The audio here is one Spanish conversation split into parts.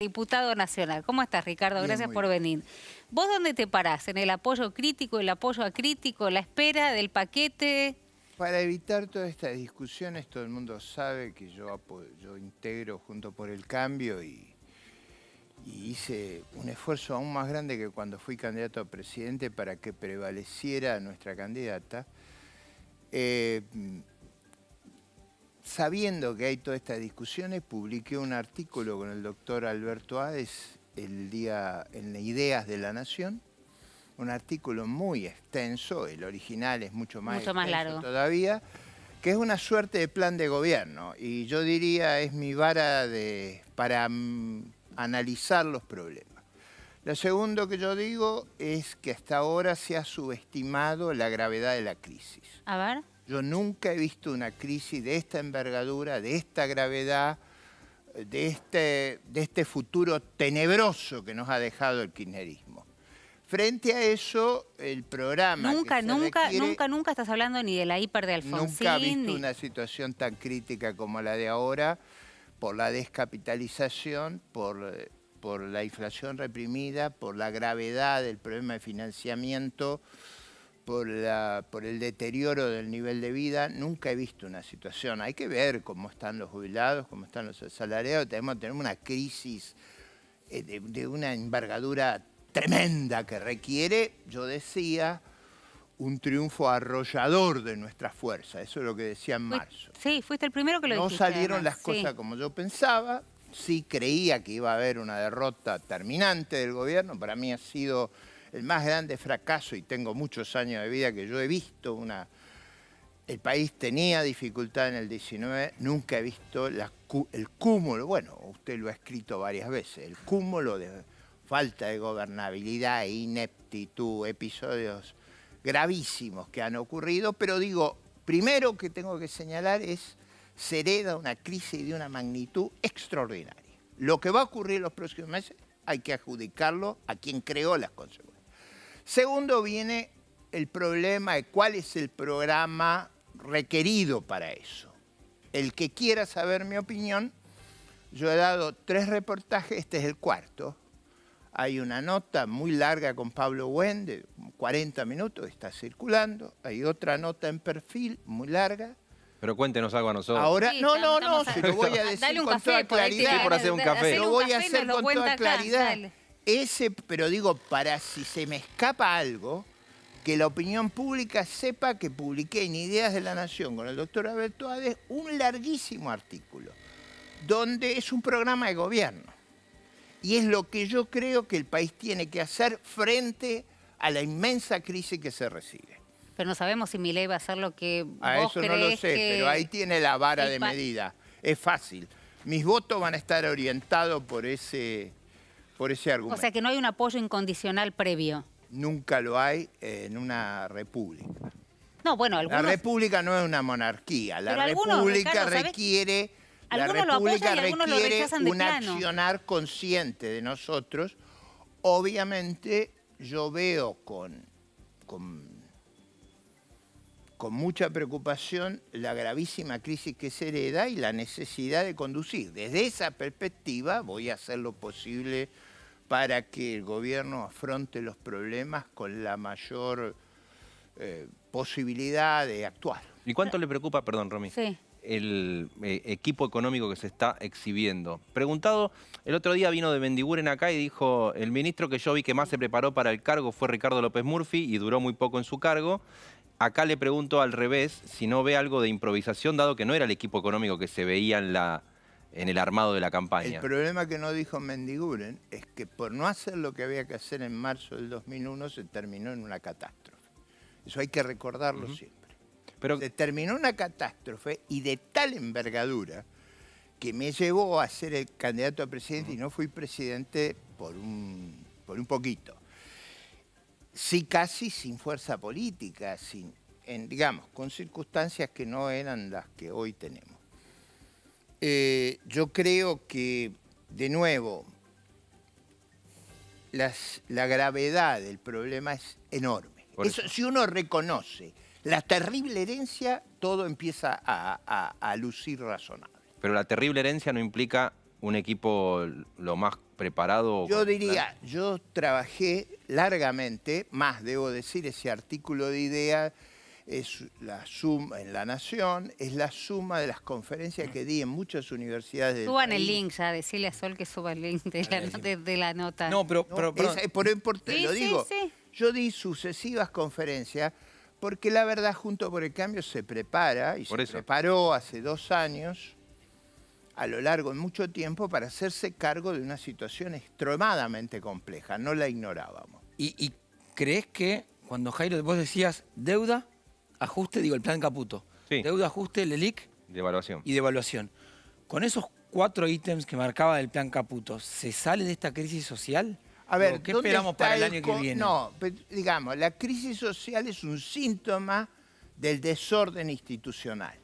Diputado Nacional. ¿Cómo estás, Ricardo? Gracias por venir. ¿Vos dónde te parás? ¿En el apoyo crítico, el apoyo a crítico, la espera del paquete? Para evitar todas estas discusiones, todo el mundo sabe que yo, integro junto por el cambio y, hice un esfuerzo aún más grande que cuando fui candidato a presidente para que prevaleciera nuestra candidata. Eh, sabiendo que hay todas estas discusiones, publiqué un artículo con el doctor Alberto Aes el día en Ideas de la Nación, un artículo muy extenso, el original es mucho más, largo todavía, que es una suerte de plan de gobierno y yo diría es mi vara de, para analizar los problemas. Lo segundo que yo digo es que hasta ahora se ha subestimado la gravedad de la crisis. A ver. Yo nunca he visto una crisis de esta envergadura, de esta gravedad, de este, de este futuro tenebroso que nos ha dejado el kirchnerismo. Frente a eso, el programa. Nunca, nunca, nunca, nunca estás hablando ni de la hiper de Alfonsín. Nunca he visto una situación tan crítica como la de ahora, por la descapitalización, por, por la inflación reprimida, por la gravedad del problema de financiamiento por, la, por el deterioro del nivel de vida, nunca he visto una situación. Hay que ver cómo están los jubilados, cómo están los asalariados. Tenemos, tenemos una crisis eh, de, una envergadura tremenda que requiere, yo decía, un triunfo arrollador de nuestra fuerza. Eso es lo que decía en marzo. Sí, fuiste el primero que lo no No salieron las cosas como yo pensaba. Sí creía que iba a haber una derrota terminante del gobierno. Para mí ha sido el más grande fracaso, y tengo muchos años de vida que yo he visto una... El país tenía dificultad en el 19, nunca he visto el cúmulo, bueno, usted lo ha escrito varias veces, el cúmulo de falta de gobernabilidad, ineptitud, episodios gravísimos que han ocurrido, pero digo, primero que tengo que señalar es, se hereda una crisis de una magnitud extraordinaria. Lo que va a ocurrir en los próximos meses hay que adjudicarlo a quien creó las consecuencias. Segundo viene el problema de cuál es el programa requerido para eso. El que quiera saber mi opinión, yo he dado tres reportajes, este es el cuarto. Hay una nota muy larga con Pablo Buen, de 40 minutos, está circulando. Hay otra nota en perfil, muy larga. Pero cuéntenos algo a nosotros. Ahora, no, no, no, se lo voy a decir con toda claridad. por hacer un café. Lo voy a hacer con toda claridad. Ese, pero digo, para si se me escapa algo, que la opinión pública sepa que publiqué en Ideas de la Nación con el doctor Alberto un larguísimo artículo, donde es un programa de gobierno. Y es lo que yo creo que el país tiene que hacer frente a la inmensa crisis que se recibe. Pero no sabemos si ley va a hacer lo que A ah, eso no lo sé, pero ahí tiene la vara de medida. Es fácil. Mis votos van a estar orientados por ese o sea que no hay un apoyo incondicional previo. Nunca lo hay en una república. No, bueno, La república no es una monarquía. La república requiere... La un accionar consciente de nosotros. Obviamente yo veo con, con, con mucha preocupación la gravísima crisis que se hereda y la necesidad de conducir. Desde esa perspectiva voy a hacer lo posible para que el gobierno afronte los problemas con la mayor eh, posibilidad de actuar. ¿Y cuánto le preocupa, perdón, Romy? el eh, equipo económico que se está exhibiendo. Preguntado, el otro día vino de Mendiguren acá y dijo, el ministro que yo vi que más se preparó para el cargo fue Ricardo López Murphy y duró muy poco en su cargo. Acá le pregunto al revés si no ve algo de improvisación, dado que no era el equipo económico que se veía en la, en el armado de la campaña. El problema que no dijo Mendiguren es que por no hacer lo que había que hacer en marzo del 2001 se terminó en una catástrofe. Eso hay que recordarlo siempre. Pero... Se terminó una catástrofe y de tal envergadura que me llevó a ser el candidato a presidente y no fui presidente por un, por un poquito. Sí, casi sin fuerza política, sin, digamos, con circunstancias que no eran las que hoy tenemos. Eh, yo creo que, de nuevo, la gravedad del problema es enorme. Eso, si uno reconoce la terrible herencia, todo empieza a, lucir razonable. Pero la terrible herencia no implica un equipo lo más preparado. Yo diría, yo trabajé largamente, más debo decir, ese artículo de idea es la suma en la nación, es la suma de las conferencias que di en muchas universidades. Suban el link ya, decirle a Sol que suba el link de la, nota. No, pero, por, lo digo. Yo di sucesivas conferencias porque la verdad Junto por el Cambio se prepara y se preparó hace dos años a lo largo de mucho tiempo para hacerse cargo de una situación extremadamente compleja, no la ignorábamos. ¿Y, y crees que cuando Jairo vos decías deuda, ajuste, digo, el plan Caputo. Deuda, ajuste, LELIC. E devaluación. Y devaluación. Con esos cuatro ítems que marcaba el plan Caputo, ¿se sale de esta crisis social? A ver, ¿qué esperamos para el año que viene? No, pues, digamos, la crisis social es un síntoma del desorden institucional.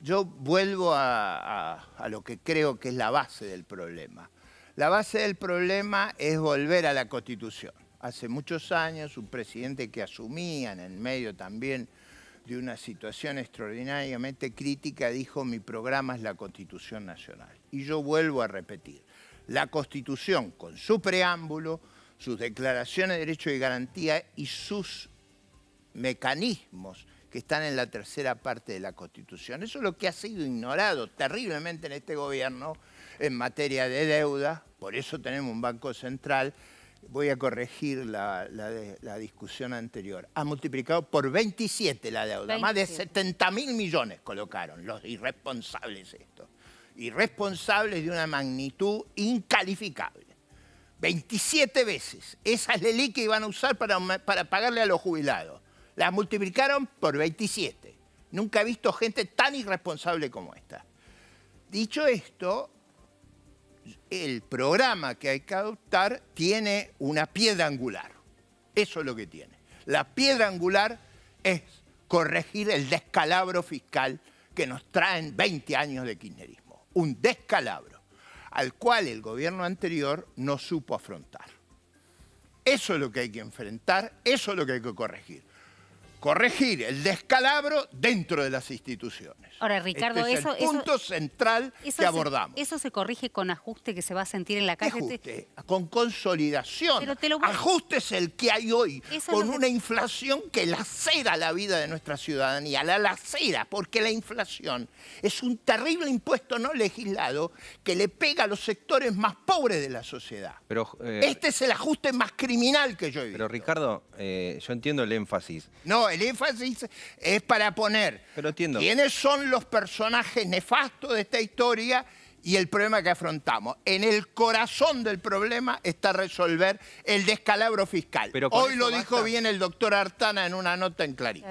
Yo vuelvo a, lo que creo que es la base del problema. La base del problema es volver a la Constitución. Hace muchos años un presidente que asumían en medio también de una situación extraordinariamente crítica, dijo mi programa es la Constitución Nacional. Y yo vuelvo a repetir, la Constitución con su preámbulo, sus declaraciones de derecho y garantía y sus mecanismos que están en la tercera parte de la Constitución. Eso es lo que ha sido ignorado terriblemente en este gobierno en materia de deuda, por eso tenemos un Banco Central, voy a corregir la, discusión anterior, ha multiplicado por 27 la deuda, más de 70 mil millones colocaron los irresponsables esto, irresponsables de una magnitud incalificable. 27 veces esas ley que iban a usar para, para pagarle a los jubilados, La multiplicaron por 27. Nunca he visto gente tan irresponsable como esta. Dicho esto, el programa que hay que adoptar tiene una piedra angular. Eso es lo que tiene. La piedra angular es corregir el descalabro fiscal que nos traen 20 años de kirchnerismo. Un descalabro al cual el gobierno anterior no supo afrontar. Eso es lo que hay que enfrentar, eso es lo que hay que corregir corregir el descalabro dentro de las instituciones. Ahora, Ricardo, este eso es eso, punto central que abordamos. eso se corrige con ajuste que se va a sentir en la calle. Ajuste, este- con consolidación. Pero te lo Ajuste es el que hay hoy, con una inflación que lacera la vida de nuestra ciudadanía, la lacera, porque la inflación es un terrible impuesto no legislado que le pega a los sectores más pobres de la sociedad. Pero, eh, Este es el ajuste más criminal que yo he visto. Pero Ricardo, eh, yo entiendo el énfasis. No, el énfasis es para poner Pero quiénes son los personajes nefastos de esta historia y el problema que afrontamos. En el corazón del problema está resolver el descalabro fiscal. Hoy lo dijo bien el doctor Artana en una nota en Clarín.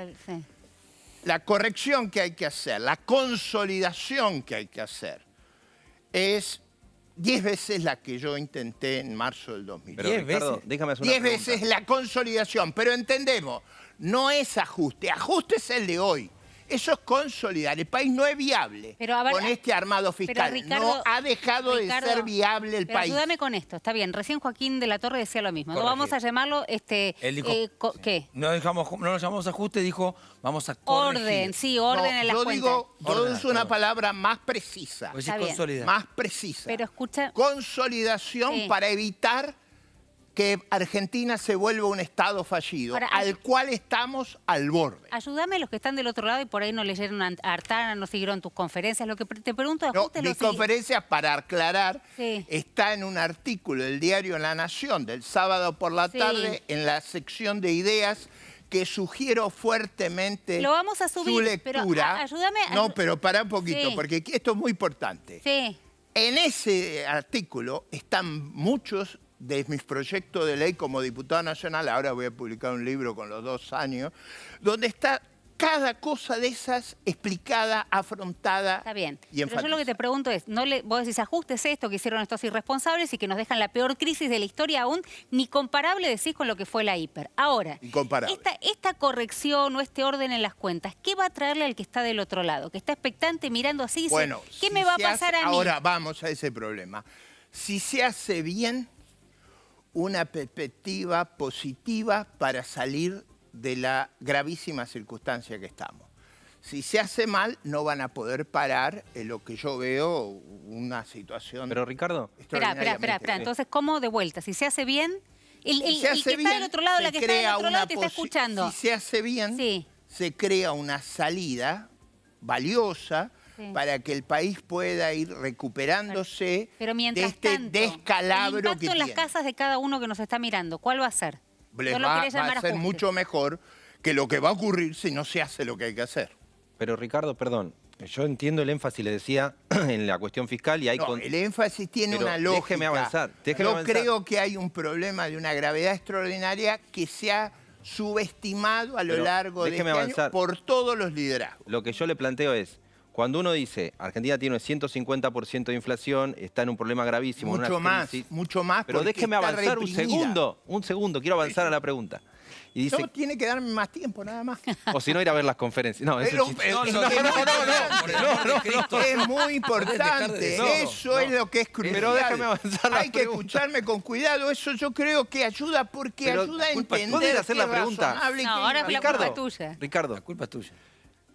La corrección que hay que hacer, la consolidación que hay que hacer, es diez veces la que yo intenté en marzo del 2010. Diez déjame hacer veces la consolidación, pero entendemos, no es ajuste. Ajuste es el de hoy. Eso es consolidar. El país no es viable con este armado fiscal. no ha dejado de ser viable el país. Ayúdame con esto, está bien. Recién Joaquín de la Torre decía lo mismo. No vamos a llamarlo este. Eh, ¿Qué? No, dejamos, no lo llamamos ajuste, dijo vamos a Orden, sí, orden en en las yo Digo, yo una palabra más precisa. Pues más precisa. Pero escucha. Consolidación para evitar que Argentina se vuelva un Estado fallido, al cual estamos al borde. Ayúdame los que están del otro lado y por ahí no leyeron a Artana, no siguieron tus conferencias. Lo que te pregunto es... No, mis conferencias, para aclarar, está en un artículo del diario La Nación del sábado por la tarde en la sección de ideas que sugiero fuertemente Lo vamos a subir, su lectura. ayúdame. No, pero para un poquito, porque esto es muy importante. En ese artículo están muchos de mis proyectos de ley como diputado nacional, ahora voy a publicar un libro con los dos años, donde está cada cosa de esas explicada, afrontada. Está bien. Pero yo lo que te pregunto es, no le, vos decís ajustes esto que hicieron estos irresponsables y que nos dejan la peor crisis de la historia aún, ni comparable decís con lo que fue la hiper. Ahora, esta, esta corrección o este orden en las cuentas, ¿qué va a traerle al que está del otro lado? Que está expectante mirando así, bueno, dice, ¿qué me va a pasar a mí? Ahora vamos a ese problema. Si se hace bien, una perspectiva positiva para salir de la gravísima circunstancia que estamos. Si se hace mal, no van a poder parar en lo que yo veo una situación... Pero Ricardo... Espera, espera, espera, entonces, ¿cómo de vuelta? Si se hace bien, el, está otro lado, la que está escuchando. Si se hace bien, se crea una salida valiosa para que el país pueda ir recuperándose Pero mientras de este descalabro el en las casas de cada uno que nos está mirando, ¿cuál va a ser? va, a ser mucho mejor que lo que va a ocurrir si no se hace lo que hay que hacer. Pero Ricardo, perdón, yo entiendo el énfasis, le decía, en la cuestión fiscal y hay... No, con... El énfasis tiene una lógica. Déjeme avanzar. yo creo que hay un problema de una gravedad extraordinaria que se ha subestimado a lo largo de este por todos los liderazgos. Lo que yo le planteo es, cuando uno dice, Argentina tiene un 150% de inflación, está en un problema gravísimo. Mucho más, mucho más. Pero déjeme avanzar un segundo, un segundo, quiero avanzar a la pregunta. Y dice, no tiene que darme más tiempo, nada más. O si no, ir a ver las conferencias. No, es no, no, Es muy importante. eso es lo que es crucial. Pero déjame avanzar la Hay que escucharme con cuidado. Eso yo creo que ayuda porque ayuda a entender. ¿Puedes hacer la pregunta? No, ahora la culpa tuya. Ricardo. La culpa es tuya.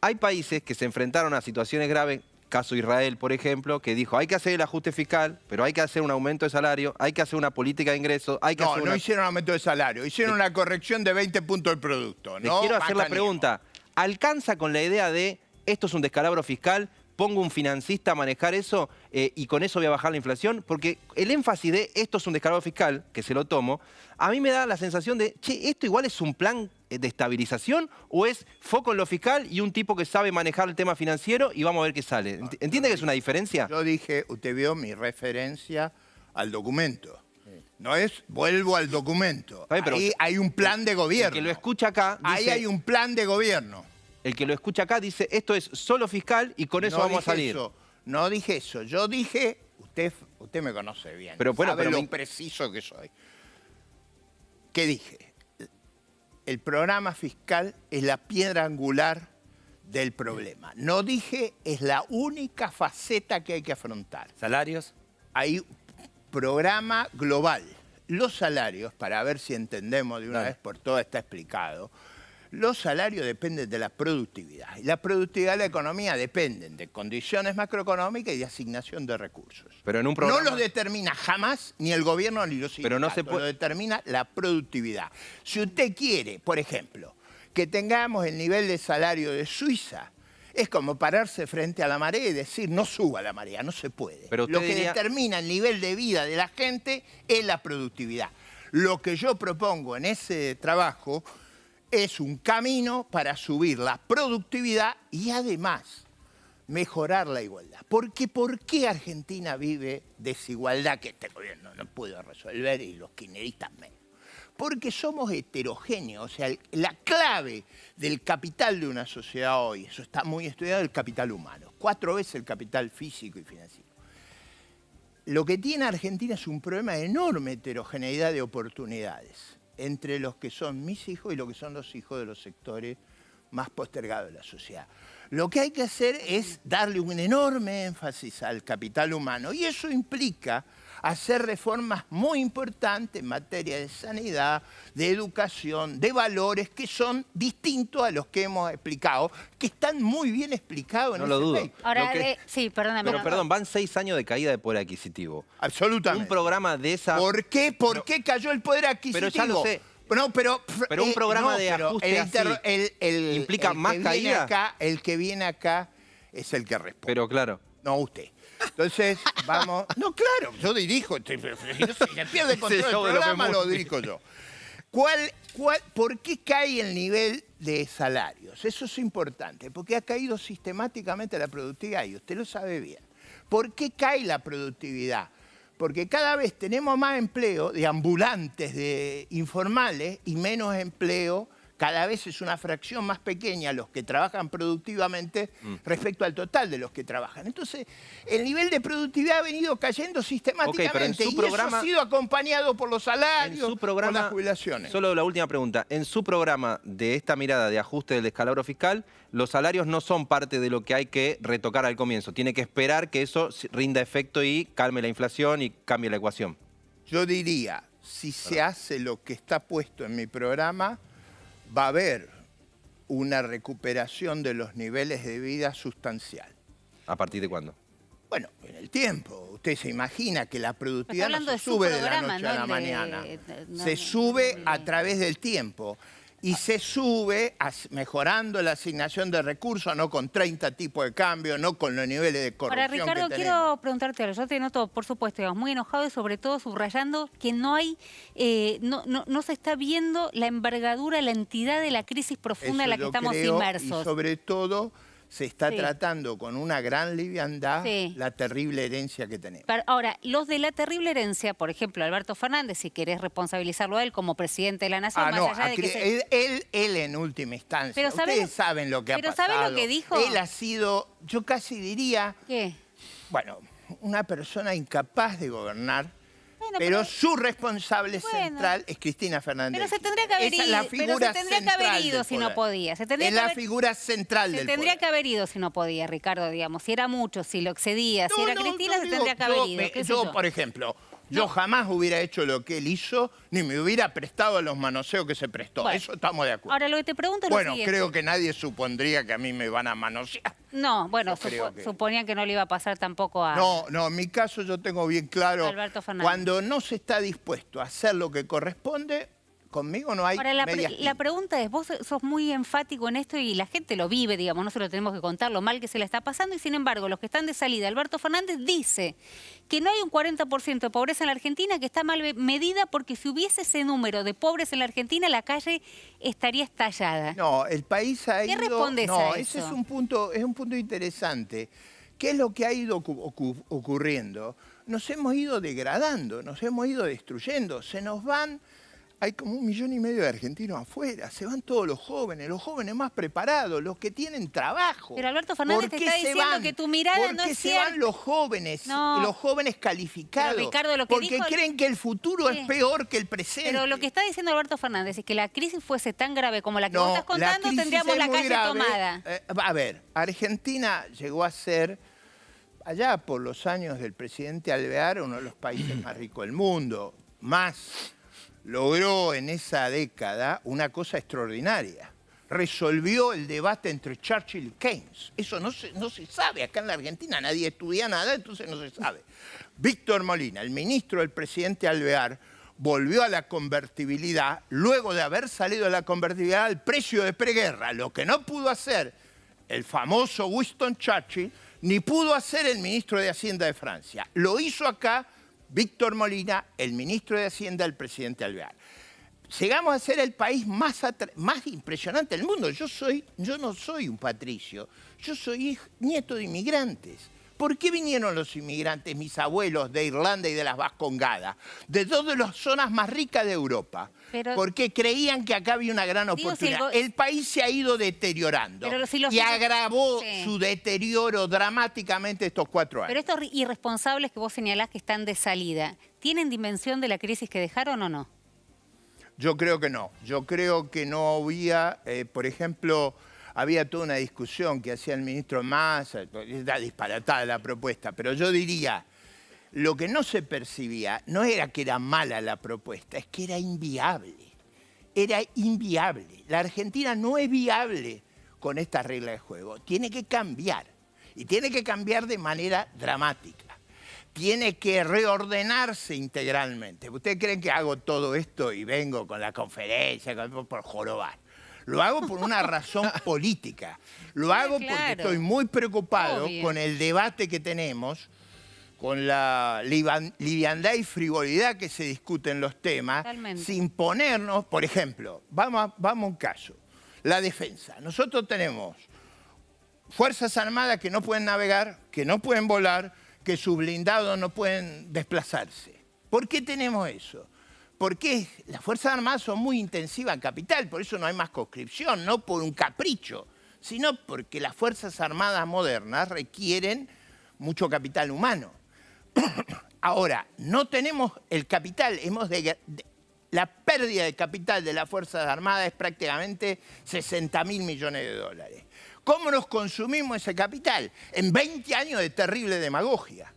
Hay países que se enfrentaron a situaciones graves, caso Israel, por ejemplo, que dijo, hay que hacer el ajuste fiscal, pero hay que hacer un aumento de salario, hay que hacer una política de ingresos, hay que no, hacer No, hicieron aumento de salario, hicieron una corrección de 20 puntos del producto. Les quiero hacer la pregunta, ¿alcanza con la idea de esto es un descalabro fiscal, pongo un financista a manejar eso eh, y con eso voy a bajar la inflación, porque el énfasis de esto es un descalabro fiscal, que se lo tomo, a mí me da la sensación de, che, esto igual es un plan eh, de estabilización o es foco en lo fiscal y un tipo que sabe manejar el tema financiero y vamos a ver qué sale? Ah, ¿Entiende que es una diferencia? Yo dije, usted vio mi referencia al documento. No es, vuelvo al documento. Ahí hay un plan de gobierno. El que lo escucha acá. Dice, ahí hay un plan de gobierno. El que lo escucha acá dice, esto es solo fiscal y con eso vamos a salir. no dije eso. Yo dije, usted, usted me conoce bien. Pero bueno, sabe pero lo impreciso que soy. ¿Qué dije? el programa fiscal es la piedra angular del problema. No dije es la única faceta que hay que afrontar. ¿Salarios? Hay programa global. Los salarios, para ver si entendemos de una vez por todas, está explicado. Los salarios dependen de la productividad. Y la productividad de la economía dependen de condiciones macroeconómicas y de asignación de recursos. Pero en un No los determina jamás ni el gobierno ni los Pero no se puede... Lo determina la productividad. Si usted quiere, por ejemplo, que tengamos el nivel de salario de Suiza, es como pararse frente a la marea y decir, no suba la marea, no se puede. lo que determina el nivel de vida de la gente es la productividad. Lo que yo propongo en ese trabajo es un camino para subir la productividad y además mejorar la igualdad. Porque ¿por qué Argentina vive desigualdad que este gobierno no pudo resolver y los kirchneristas menos? Porque somos heterogéneos, o sea, la clave del capital de una sociedad hoy, eso está muy estudiado, el capital humano, cuatro veces el capital físico y financiero. Lo que tiene Argentina es un problema de enorme heterogeneidad de oportunidades entre los que son mis hijos y los que son los hijos de los sectores más postergados de la sociedad. Lo que hay que hacer es darle un enorme énfasis al capital humano y eso implica hacer reformas muy importantes en materia de sanidad, de educación, de valores que son distintos a los que hemos explicado, que están muy bien explicados en no lo dudo. Ahora, eh, sí, perdóname. Pero perdón, van seis años de caída de poder adquisitivo. Absolutamente. Un programa de esa... ¿Por qué? ¿Por qué cayó el poder adquisitivo? Pero ya lo sé. No, pero, pero un eh, programa de ajuste el, implica más caída. Acá, el que viene acá es el que responde. Pero claro. No usted. Entonces, vamos. No, claro, yo dirijo. Si se pierde el control del programa, lo dirijo yo. ¿Cuál, cuál, por qué cae el nivel de salarios? Eso es importante, porque ha caído sistemáticamente la productividad y usted lo sabe bien. ¿Por qué cae la productividad? Porque cada vez tenemos más empleo de ambulantes, de informales, y menos empleo cada vez es una fracción más pequeña los que trabajan productivamente mm. respecto al total de los que trabajan. Entonces, el nivel de productividad ha venido cayendo sistemáticamente y eso ha sido acompañado por los salarios, por las jubilaciones. Solo la última pregunta. En su programa de esta mirada de ajuste del descalabro fiscal, los salarios no son parte de lo que hay que retocar al comienzo. Tiene que esperar que eso rinda efecto y calme la inflación y cambie la ecuación. Yo diría, si se hace lo que está puesto en mi programa, va a haber una recuperación de los niveles de vida sustancial. ¿A partir de cuándo? Bueno, en el tiempo. Usted se imagina que la productividad no se sube de la noche a la mañana. se sube a través del tiempo y ah. se sube mejorando la asignación de recursos, no con 30 tipos de cambio, no con los niveles de corrupción. Para Ricardo, quiero preguntarte algo. Yo te noto, por supuesto, digamos, muy enojado y sobre todo subrayando que no hay, eh, no, no, se está viendo la envergadura, la entidad de la crisis profunda en la que estamos inmersos. Y sobre todo se está tratando con una gran liviandad la terrible herencia que tenemos. ahora, los de la terrible herencia, por ejemplo, Alberto Fernández, si querés responsabilizarlo a él como presidente de la Nación, ah, más él, él, en última instancia. Pero Ustedes saben lo que ha pasado. ¿Pero saben lo que dijo? Él ha sido, yo casi diría... Bueno, una persona incapaz de gobernar pero, su responsable central es Cristina Fernández. Pero se tendría que haber ido. si no podía. Se tendría es la figura central se del tendría que haber ido si no podía, Ricardo, digamos. Si era mucho, si lo excedía, si era Cristina, se tendría que haber ido. yo, por ejemplo, yo jamás hubiera hecho lo que él hizo, ni me hubiera prestado a los manoseos que se prestó. Eso estamos de acuerdo. Ahora lo que te pregunto es Bueno, creo que nadie supondría que a mí me van a manosear. No, bueno, que... suponían que no le iba a pasar tampoco a... No, no, en mi caso yo tengo bien claro... Alberto Fernández. Cuando no se está dispuesto a hacer lo que corresponde, Conmigo no hay la, pregunta es, vos sos muy enfático en esto y la gente lo vive, digamos, no se tenemos que contar, lo mal que se le está pasando, y sin embargo, los que están de salida, Alberto Fernández dice que no hay un 40% de pobreza en la Argentina que está mal medida porque si hubiese ese número de pobres en la Argentina, la calle estaría estallada. No, el país ha ido... ¿Qué responde a eso? ese es un punto, es un punto interesante. ¿Qué es lo que ha ido ocurriendo? Nos hemos ido degradando, nos hemos ido destruyendo, se nos van hay como un millón y medio de argentinos afuera, se van todos los jóvenes, los jóvenes más preparados, los que tienen trabajo. Pero Alberto Fernández te está diciendo que tu mirada no qué se van los jóvenes, los jóvenes calificados? porque creen que el futuro es peor que el presente. Pero lo que está diciendo Alberto Fernández es que la crisis fuese tan grave como la que nos estás contando, tendríamos la calle tomada. Eh, a ver, Argentina llegó a ser allá por los años del presidente Alvear, uno de los países más ricos del mundo, más logró en esa década una cosa extraordinaria. Resolvió el debate entre Churchill y Keynes. Eso no se, no se sabe. Acá en la Argentina nadie estudia nada, entonces no se sabe. Víctor Molina, el ministro del presidente Alvear, volvió a la convertibilidad luego de haber salido de la convertibilidad al precio de preguerra, lo que no pudo hacer el famoso Winston Churchill, ni pudo hacer el ministro de Hacienda de Francia. Lo hizo acá Víctor Molina, el ministro de Hacienda, el presidente Alvear. Llegamos a ser el país más, impresionante del mundo. yo no soy un patricio, yo soy nieto de inmigrantes. ¿Por qué vinieron los inmigrantes, mis abuelos, de Irlanda y de las Vascongadas? De todas las zonas más ricas de Europa. porque creían que acá había una gran oportunidad. el, país se ha ido deteriorando y agravó su deterioro dramáticamente estos cuatro años. Pero estos irresponsables que vos señalás que están de salida, ¿tienen dimensión de la crisis que dejaron o no? Yo creo que no. Yo creo que no había, eh, por ejemplo había toda una discusión que hacía el ministro Massa, era disparatada la propuesta, pero yo diría, lo que no se percibía no era que era mala la propuesta, es que era inviable. Era inviable. La Argentina no es viable con esta regla de juego. Tiene que cambiar. Y tiene que cambiar de manera dramática. Tiene que reordenarse integralmente. ¿Ustedes creen que hago todo esto y vengo con la conferencia por jorobar? Lo hago por una razón política. Lo ah, hago porque estoy muy preocupado con el debate que tenemos, con la liviandad y frivolidad que se discuten los temas, sin ponernos, por ejemplo, vamos vamos a un caso, la defensa. Nosotros tenemos Fuerzas Armadas que no pueden navegar, que no pueden volar, que sus blindados no pueden desplazarse. ¿Por qué tenemos eso? porque las Fuerzas Armadas son muy intensivas en capital, por eso no hay más conscripción, no por un capricho, sino porque las Fuerzas Armadas modernas requieren mucho capital humano. Ahora, no tenemos el capital, hemos la pérdida de capital de las Fuerzas Armadas es prácticamente 60 mil millones de dólares. ¿Cómo nos consumimos ese capital? En 20 años de terrible demagogia.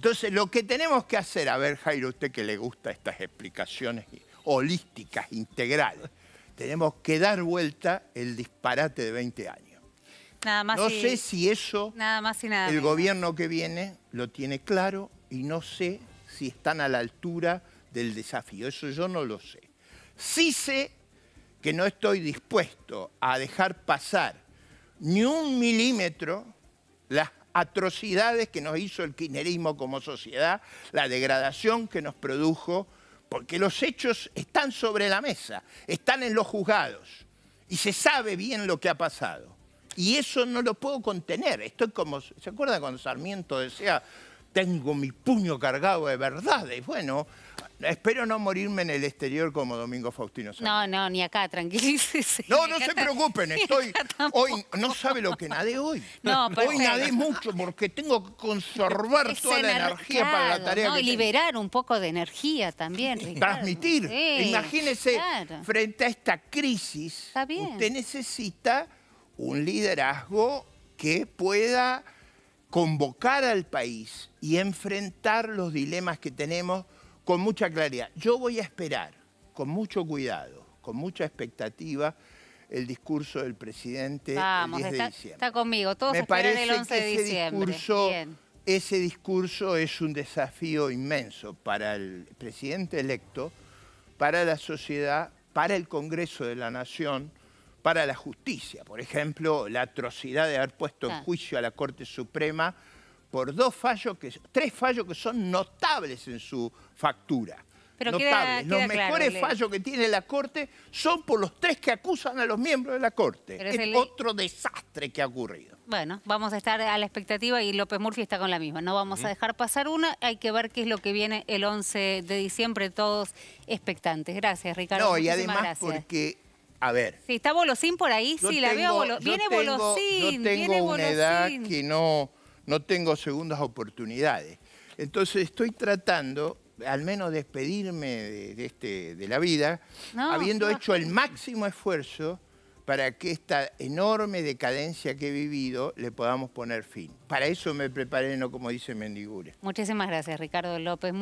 Entonces, lo que tenemos que hacer, a ver, Jairo, usted que le gusta estas explicaciones holísticas, integrales, tenemos que dar vuelta el disparate de 20 años. Nada más no sé si eso nada más y nada el gobierno que viene lo tiene claro y no sé si están a la altura del desafío. Eso yo no lo sé. Sí sé que no estoy dispuesto a dejar pasar ni un milímetro las atrocidades que nos hizo el kirchnerismo como sociedad, la degradación que nos produjo, porque los hechos están sobre la mesa, están en los juzgados y se sabe bien lo que ha pasado. Y eso no lo puedo contener. Estoy como, ¿se acuerda cuando Sarmiento decía, tengo mi puño cargado de verdades? Bueno, Espero no morirme en el exterior como Domingo Faustino. No, no, ni acá, tranquilícese. No, no se preocupen, estoy hoy, no sabe lo que nadé hoy. hoy nadé mucho porque tengo que conservar toda la energía para la tarea. que liberar un poco de energía también. Transmitir. Imagínese, frente a esta crisis, usted necesita un liderazgo que pueda convocar al país y enfrentar los dilemas que tenemos con mucha claridad. Yo voy a esperar con mucho cuidado, con mucha expectativa, el discurso del presidente el 10 de está, está conmigo, todos Me el 11 de ese Discurso, Ese discurso es un desafío inmenso para el presidente electo, para la sociedad, para el Congreso de la Nación, para la justicia. Por ejemplo, la atrocidad de haber puesto en juicio a la Corte Suprema por dos fallos, que, tres fallos que son notables en su factura. Pero los mejores fallos que tiene la Corte son por los tres que acusan a los miembros de la Corte. es, otro desastre que ha ocurrido. Bueno, vamos a estar a la expectativa y López Murphy está con la misma. No vamos a dejar pasar una, hay que ver qué es lo que viene el 11 de diciembre, todos expectantes. Gracias, Ricardo. No, y además porque... A ver. Si está Bolosín por ahí, sí, la veo. Bolo... Viene tengo, Bolosín. una edad que no no tengo segundas oportunidades. Entonces estoy tratando al menos despedirme de, este, de la vida, habiendo hecho el máximo esfuerzo para que esta enorme decadencia que he vivido le podamos poner fin. Para eso me preparé, no como dice Mendigure. Muchísimas gracias, Ricardo López.